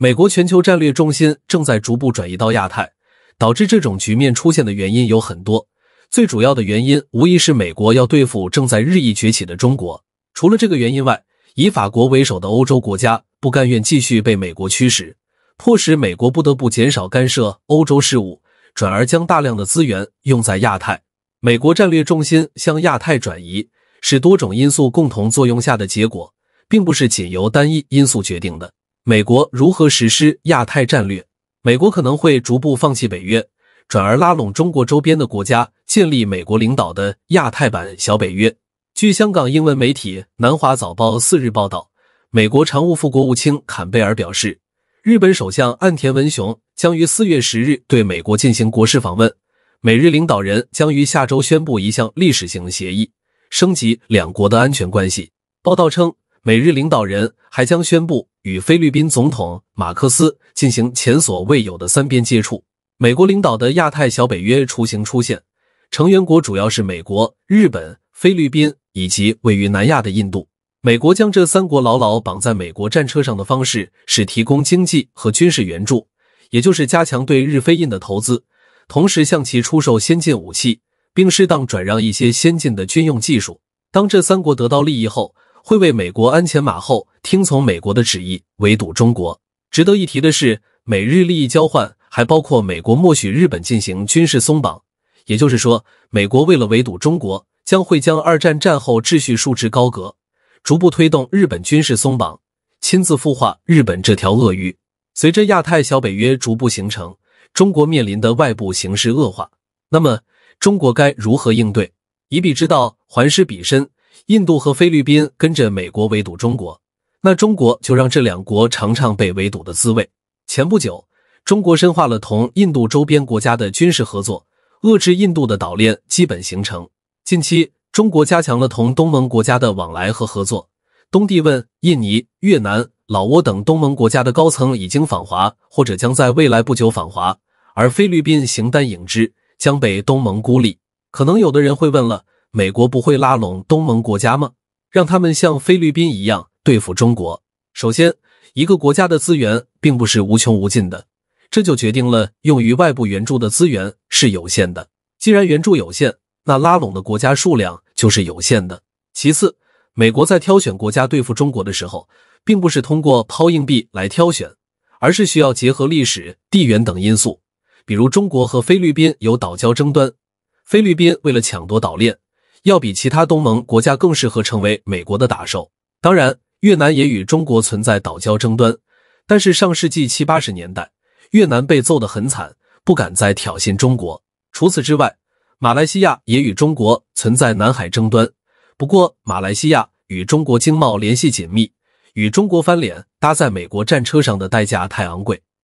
美国全球战略重心正在逐步转移到亚太，导致这种局面出现的原因有很多。最主要的原因无疑是美国要对付正在日益崛起的中国。除了这个原因外，以法国为首的欧洲国家不甘愿继续被美国驱使，迫使美国不得不减少干涉欧洲事务，转而将大量的资源用在亚太。美国战略重心向亚太转移是多种因素共同作用下的结果，并不是仅由单一因素决定的。美国如何实施亚太战略？美国可能会逐步放弃北约，转而拉拢中国周边的国家，建立美国领导的亚太版小北约。据香港英文媒体《南华早报》四日报道，美国常务副国务卿坎贝尔表示，日本首相岸田文雄将于四月十日对美国进行国事访问，美日领导人将于下周宣布一项历史性协议，升级两国的安全关系。报道称，美日领导人还将宣布。与菲律宾总统马克思进行前所未有的三边接触，美国领导的亚太小北约雏形出现。成员国主要是美国、日本、菲律宾以及位于南亚的印度。美国将这三国牢牢绑在美国战车上的方式是提供经济和军事援助，也就是加强对日、菲、印的投资，同时向其出售先进武器，并适当转让一些先进的军用技术。当这三国得到利益后，会为美国鞍前马后。听从美国的旨意围堵中国。值得一提的是，美日利益交换还包括美国默许日本进行军事松绑。也就是说，美国为了围堵中国，将会将二战战后秩序束之高阁，逐步推动日本军事松绑，亲自孵化日本这条鳄鱼。随着亚太小北约逐步形成，中国面临的外部形势恶化。那么，中国该如何应对？以彼之道还施彼身。印度和菲律宾跟着美国围堵中国。那中国就让这两国尝尝被围堵的滋味。前不久，中国深化了同印度周边国家的军事合作，遏制印度的岛链基本形成。近期，中国加强了同东盟国家的往来和合作。东帝汶、印尼、越南、老挝等东盟国家的高层已经访华，或者将在未来不久访华，而菲律宾形单影只，将被东盟孤立。可能有的人会问了：美国不会拉拢东盟国家吗？让他们像菲律宾一样？对付中国，首先，一个国家的资源并不是无穷无尽的，这就决定了用于外部援助的资源是有限的。既然援助有限，那拉拢的国家数量就是有限的。其次，美国在挑选国家对付中国的时候，并不是通过抛硬币来挑选，而是需要结合历史、地缘等因素。比如，中国和菲律宾有岛礁争端，菲律宾为了抢夺岛链，要比其他东盟国家更适合成为美国的打手。当然。越南也与中国存在岛礁争端，但是上世纪七八十年代，越南被揍得很惨，不敢再挑衅中国。除此之外，马来西亚也与中国存在南海争端，不过马来西亚与中国经贸联系紧密，与中国翻脸，搭在美国战车上的代价太昂贵。